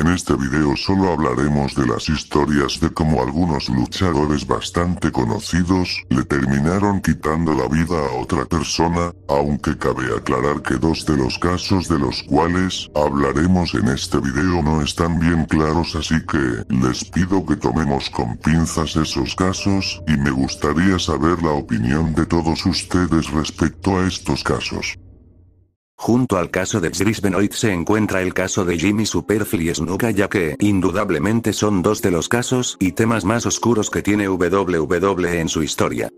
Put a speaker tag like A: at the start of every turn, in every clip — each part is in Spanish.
A: En este video solo hablaremos de las historias de cómo algunos luchadores bastante conocidos le terminaron quitando la vida a otra persona, aunque cabe aclarar que dos de los casos de los cuales hablaremos en este video no están bien claros así que les pido que tomemos con pinzas esos casos y me gustaría saber la opinión de todos ustedes respecto a estos casos.
B: Junto al caso de Benoit se encuentra el caso de Jimmy Superfly y Snuka ya que indudablemente son dos de los casos y temas más oscuros que tiene WWE en su historia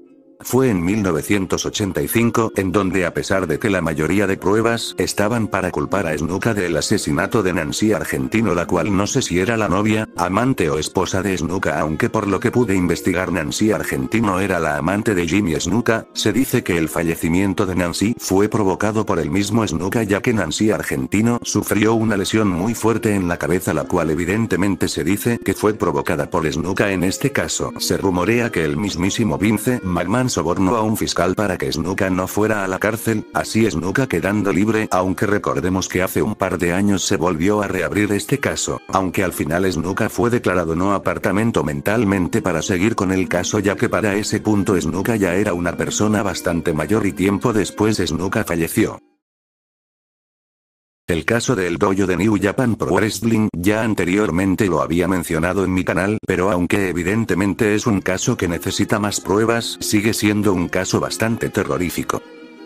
B: fue en 1985 en donde a pesar de que la mayoría de pruebas estaban para culpar a Snuka del asesinato de Nancy Argentino la cual no sé si era la novia, amante o esposa de Snuka aunque por lo que pude investigar Nancy Argentino era la amante de Jimmy Snuka, se dice que el fallecimiento de Nancy fue provocado por el mismo Snuka ya que Nancy Argentino sufrió una lesión muy fuerte en la cabeza la cual evidentemente se dice que fue provocada por Snuka en este caso se rumorea que el mismísimo Vince McMahon soborno a un fiscal para que Snuka no fuera a la cárcel, así Snuka quedando libre aunque recordemos que hace un par de años se volvió a reabrir este caso, aunque al final Snuka fue declarado no apartamento mentalmente para seguir con el caso ya que para ese punto Snuka ya era una persona bastante mayor y tiempo después Snuka falleció. El caso del dojo de New Japan Pro Wrestling ya anteriormente lo había mencionado en mi canal, pero aunque evidentemente es un caso que necesita más pruebas, sigue siendo un caso bastante terrorífico.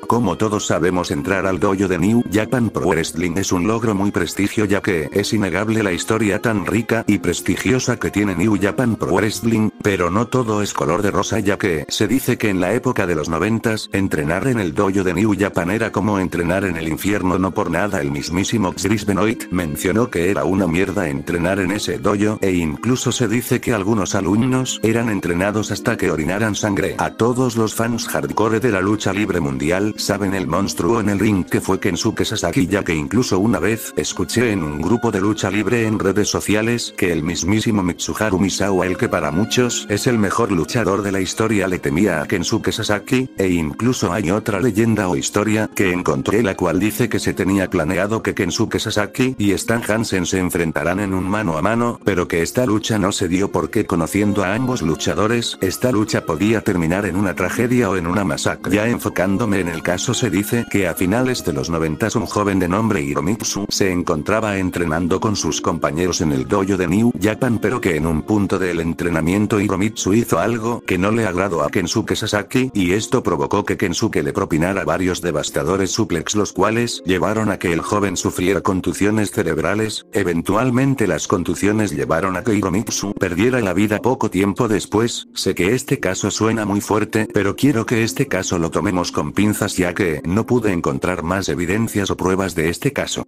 B: Como todos sabemos entrar al dojo de New Japan Pro Wrestling es un logro muy prestigio ya que es innegable la historia tan rica y prestigiosa que tiene New Japan Pro Wrestling, pero no todo es color de rosa ya que se dice que en la época de los noventas, entrenar en el dojo de New Japan era como entrenar en el infierno no por nada el mismísimo Chris Benoit mencionó que era una mierda entrenar en ese dojo e incluso se dice que algunos alumnos eran entrenados hasta que orinaran sangre. A todos los fans hardcore de la lucha libre mundial saben el monstruo en el ring que fue Kensuke Sasaki ya que incluso una vez escuché en un grupo de lucha libre en redes sociales que el mismísimo Mitsuharu Misawa el que para muchos es el mejor luchador de la historia le temía a Kensuke Sasaki, e incluso hay otra leyenda o historia que encontré la cual dice que se tenía planeado que Kensuke Sasaki y Stan Hansen se enfrentarán en un mano a mano, pero que esta lucha no se dio porque conociendo a ambos luchadores, esta lucha podía terminar en una tragedia o en una masacre. Ya enfocándome en el caso se dice que a finales de los 90 un joven de nombre Hiromitsu se encontraba entrenando con sus compañeros en el dojo de New Japan pero que en un punto del entrenamiento Hiromitsu hizo algo que no le agradó a Kensuke Sasaki y esto provocó que Kensuke le propinara varios devastadores suplex los cuales llevaron a que el joven sufriera contusiones cerebrales, eventualmente las contusiones llevaron a que Hiromitsu perdiera la vida poco tiempo después, sé que este caso suena muy fuerte pero quiero que este caso lo tomemos con pinzas ya que no pude encontrar más evidencias o pruebas de este caso.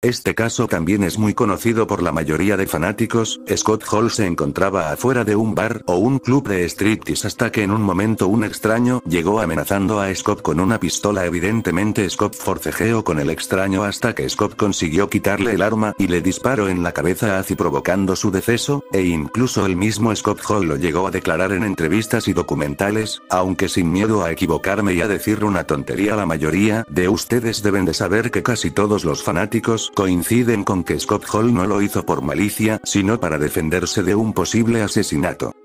B: Este caso también es muy conocido por la mayoría de fanáticos, Scott Hall se encontraba afuera de un bar o un club de striptease hasta que en un momento un extraño llegó amenazando a Scott con una pistola evidentemente Scott forcejeó con el extraño hasta que Scott consiguió quitarle el arma y le disparó en la cabeza a provocando su deceso, e incluso el mismo Scott Hall lo llegó a declarar en entrevistas y documentales, aunque sin miedo a equivocarme y a decir una tontería la mayoría de ustedes deben de saber que casi todos los fanáticos coinciden con que Scott Hall no lo hizo por malicia, sino para defenderse de un posible asesinato.